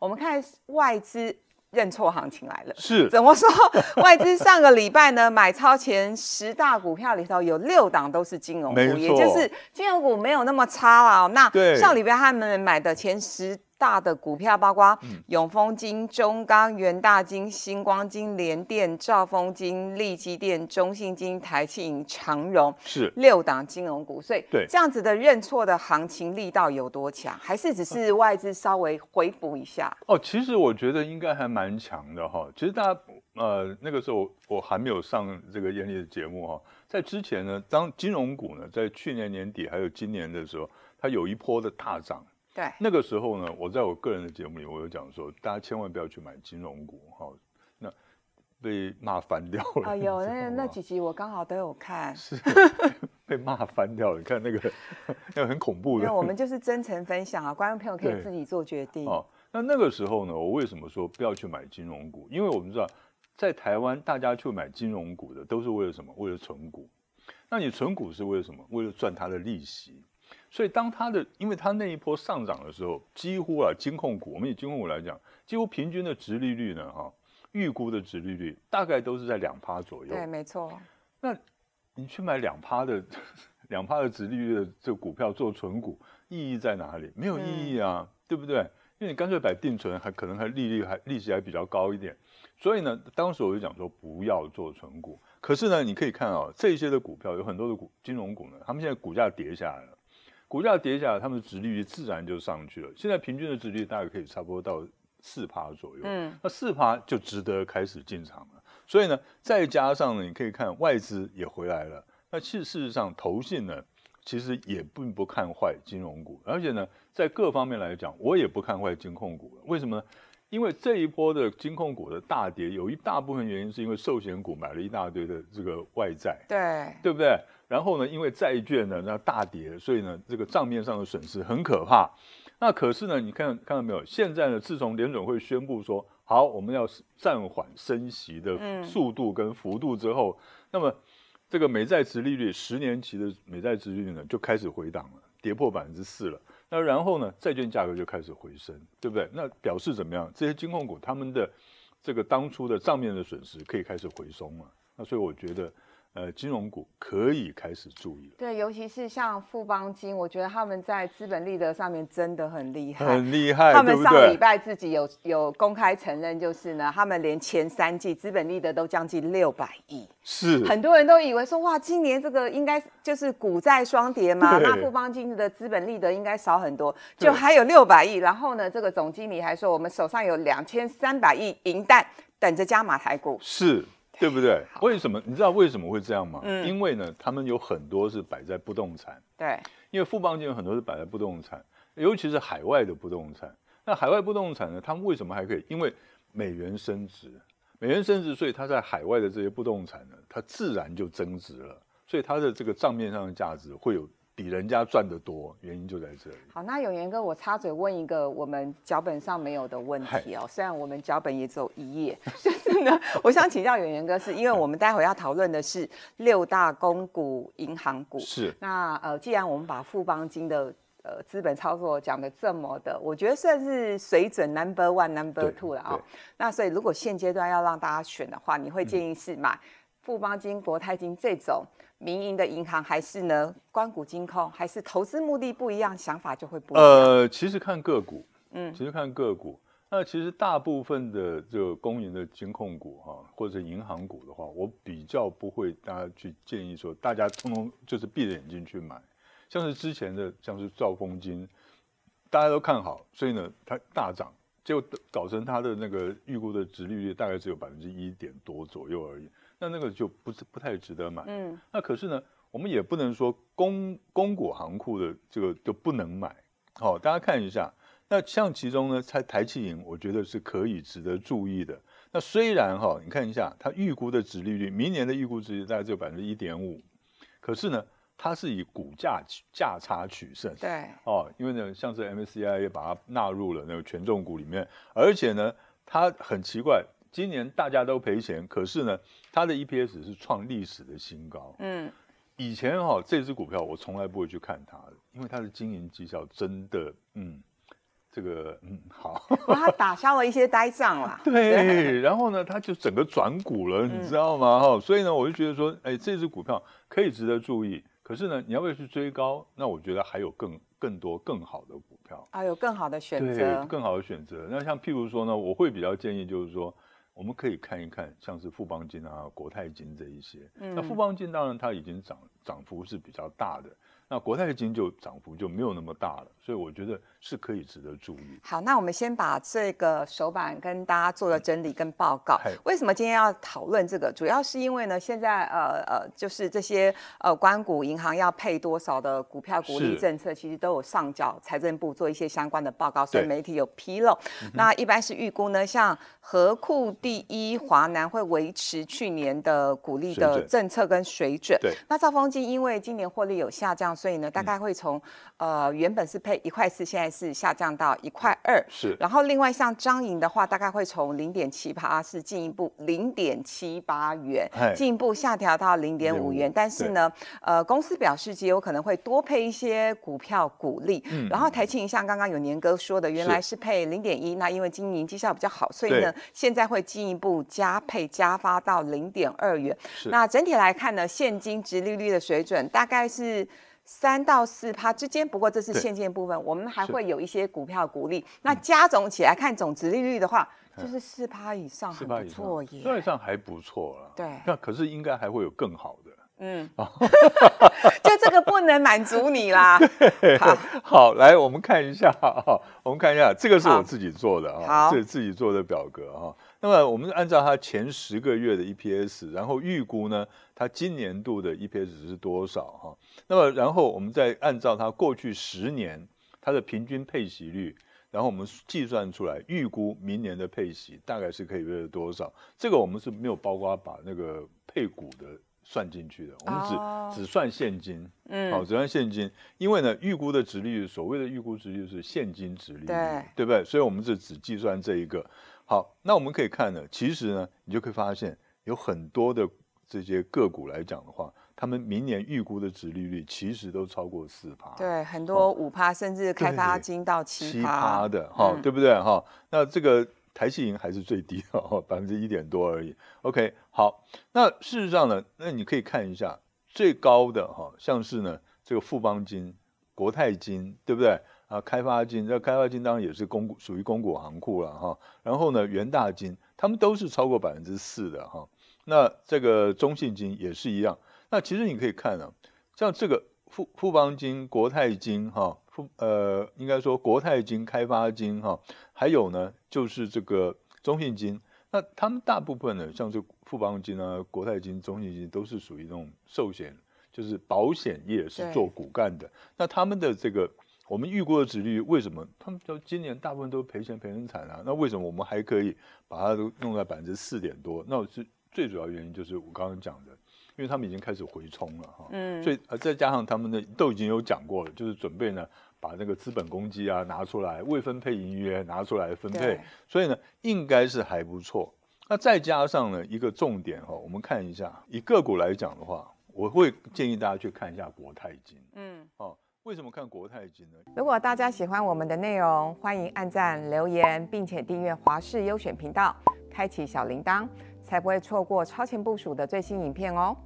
我们看外资认错行情来了，是怎么说？外资上个礼拜呢，买超前十大股票里头有六档都是金融股，也就是金融股没有那么差了。那上礼拜他们买的前十。大的股票包括永丰金、中钢、元大金、星光金、联电、兆丰金、利基电、中信金、台庆、长荣，是六档金融股。所以，对这样子的认错的行情力道有多强，还是只是外资稍微回补一下？哦，其实我觉得应该还蛮强的哈。其实大家呃那个时候我还没有上这个艳丽的节目哈，在之前呢，当金融股呢，在去年年底还有今年的时候，它有一波的大涨。对，那个时候呢，我在我个人的节目里，我有讲说，大家千万不要去买金融股，哈，那被骂翻掉了。有 那那几集，我刚好都有看，是 被骂翻掉了。你看那个，那很恐怖的。那我们就是真诚分享啊，观众朋友可以自己做决定哦。那那个时候呢，我为什么说不要去买金融股？因为我们知道，在台湾，大家去买金融股的都是为了什么？为了存股。那你存股是为了什么？为了赚它的利息。所以当它的，因为它那一波上涨的时候，几乎啊金控股，我们以金控股来讲，几乎平均的值利率呢，哈，预估的值利率大概都是在两趴左右。对，没错。那你去买两趴的、两趴的值利率的这股票做存股，意义在哪里？没有意义啊，对不对？因为你干脆摆定存，还可能还利率还利息还比较高一点。所以呢，当时我就讲说不要做存股。可是呢，你可以看啊，这些的股票有很多的股金融股呢，他们现在股价跌下来了。股价跌下来，它们的殖利率自然就上去了。现在平均的殖利率大概可以差不多到四趴左右。嗯，那四趴就值得开始进场了。所以呢，再加上呢，你可以看外资也回来了。那事事实上，投信呢，其实也并不看坏金融股，而且呢，在各方面来讲，我也不看坏金控股。为什么呢？因为这一波的金控股的大跌，有一大部分原因是因为寿险股买了一大堆的这个外债。对，对不对？然后呢，因为债券呢那大跌，所以呢这个账面上的损失很可怕。那可是呢，你看看到没有？现在呢，自从联准会宣布说好，我们要暂缓升息的速度跟幅度之后，那么这个美债值利率十年期的美债值利率就开始回档了，跌破百分之四了。那然后呢，债券价格就开始回升，对不对？那表示怎么样？这些金控股他们的这个当初的账面的损失可以开始回松了。那所以我觉得。呃，金融股可以开始注意了。对，尤其是像富邦金，我觉得他们在资本利得上面真的很厉害，很厉害。他们上礼拜自己有有公开承认，就是呢，他们连前三季资本利得都将近六百亿。是。很多人都以为说，哇，今年这个应该就是股债双跌嘛，那富邦金的资本利得应该少很多，就还有六百亿。然后呢，这个总经理还说，我们手上有两千三百亿银弹，等着加码台股。是。对不对？为什么？你知道为什么会这样吗？嗯，因为呢，他们有很多是摆在不动产。对，因为富邦金有很多是摆在不动产，尤其是海外的不动产。那海外不动产呢？他们为什么还可以？因为美元升值，美元升值，所以它在海外的这些不动产呢，它自然就增值了，所以它的这个账面上的价值会有。比人家赚得多，原因就在这里。好，那永元哥，我插嘴问一个我们脚本上没有的问题哦。虽然我们脚本也只有一页，但 是呢，我想请教永元哥，是因为我们待会要讨论的是六大公股、银行股。是。那呃，既然我们把富邦金的呃资本操作讲的这么的，我觉得算是水准 number one、number two 了啊。那所以，如果现阶段要让大家选的话，你会建议是买富邦金、国泰金这种？民营的银行还是呢，关谷金控还是投资目的不一样，想法就会不一样。呃，其实看个股，嗯，其实看个股。那其实大部分的这个公营的金控股哈，或者银行股的话，我比较不会大家去建议说，大家通通就是闭着眼睛去买。像是之前的像是兆丰金，大家都看好，所以呢，它大涨，结果搞成它的那个预估的值率大概只有百分之一点多左右而已。那那个就不是不太值得买，嗯，那可是呢，我们也不能说公公股行库的这个就不能买，好，大家看一下，那像其中呢，台台气银，我觉得是可以值得注意的。那虽然哈，你看一下它预估的值利率，明年的预估值大概只有百分之一点五，可是呢，它是以股价价差取胜，对，哦，因为呢，像是 MSCI 也把它纳入了那个权重股里面，而且呢，它很奇怪。今年大家都赔钱，可是呢，它的 EPS 是创历史的新高。嗯，以前哈这只股票我从来不会去看它的，因为它的经营绩效真的，嗯，这个嗯好，它打消了一些呆账了。对，然后呢，它就整个转股了，你知道吗？哈，所以呢，我就觉得说，哎，这只股票可以值得注意。可是呢，你要不要去追高？那我觉得还有更更多更好的股票啊，有更好的选择，更好的选择。那像譬如说呢，我会比较建议就是说。我们可以看一看，像是富邦金啊、国泰金这一些。那富邦金当然它已经涨了。涨幅是比较大的，那国泰金就涨幅就没有那么大了，所以我觉得是可以值得注意。好，那我们先把这个首板跟大家做了整理跟报告。为什么今天要讨论这个？主要是因为呢，现在呃呃，就是这些呃，关股银行要配多少的股票股利政策，其实都有上缴财政部做一些相关的报告，所以媒体有披露。那一般是预估呢，像核库第一、华南会维持去年的股利的政策跟水准。对，那兆峰因因为今年获利有下降，所以呢大概会从呃，原本是配一块四，现在是下降到一块二。是。然后另外像张营的话，大概会从零点七八是进一步零点七八元，进一步下调到零点五元。但是呢，呃，公司表示极有可能会多配一些股票股利。嗯。然后台庆，像刚刚有年哥说的，原来是配零点一，那因为今年绩效比较好，所以呢，现在会进一步加配加发到零点二元。是。那整体来看呢，现金值利率的水准大概是。三到四趴之间，不过这是现金部分，我们还会有一些股票股利。那加总起来看总值利率的话，就是四趴以上，还不错耶，四趴以上还不错了。对，那可是应该还会有更好的。嗯，就这个不能满足你啦。好，好，来我们看一下哈，我们看一下这个是我自己做的啊，这自己做的表格哈。那么我们按照它前十个月的 EPS，然后预估呢，它今年度的 EPS 是多少哈？那么然后我们再按照它过去十年它的平均配息率，然后我们计算出来预估明年的配息大概是可以约多少？这个我们是没有包括把那个配股的。算进去的，我们只只算现金，嗯，好，只算现金，因为呢，预估的值率，所谓的预估值率是现金值率，对，对不对？所以我们是只计算这一个。好，那我们可以看呢，其实呢，你就可以发现，有很多的这些个股来讲的话，他们明年预估的值利率其实都超过四趴，对，很多五趴，甚至开发金到七趴的，哈，对不对？哈，那这个台企银还是最低，哈，百分之一点多而已。OK。好，那事实上呢，那你可以看一下最高的哈，像是呢这个富邦金、国泰金，对不对？啊，开发金，这开发金当然也是公股，属于公股行库了哈。然后呢，元大金，他们都是超过百分之四的哈。那这个中信金也是一样。那其实你可以看啊，像这个富富邦金、国泰金哈，富呃应该说国泰金、开发金哈，还有呢就是这个中信金。那他们大部分呢，像是富邦金啊、国泰金、中信金，都是属于那种寿险，就是保险业是做骨干的。那他们的这个我们预估的值率，为什么他们到今年大部分都赔钱赔很惨啊？那为什么我们还可以把它都弄到百分之四点多？那我是最主要原因就是我刚刚讲的，因为他们已经开始回冲了哈，嗯，最呃再加上他们的都已经有讲过了，就是准备呢。把那个资本公积啊拿出来，未分配盈余拿出来分配，所以呢应该是还不错。那再加上呢一个重点哈，我们看一下，以个股来讲的话，我会建议大家去看一下国泰金。嗯，哦，为什么看国泰金呢？如果大家喜欢我们的内容，欢迎按赞、留言，并且订阅华视优选频道，开启小铃铛，才不会错过超前部署的最新影片哦。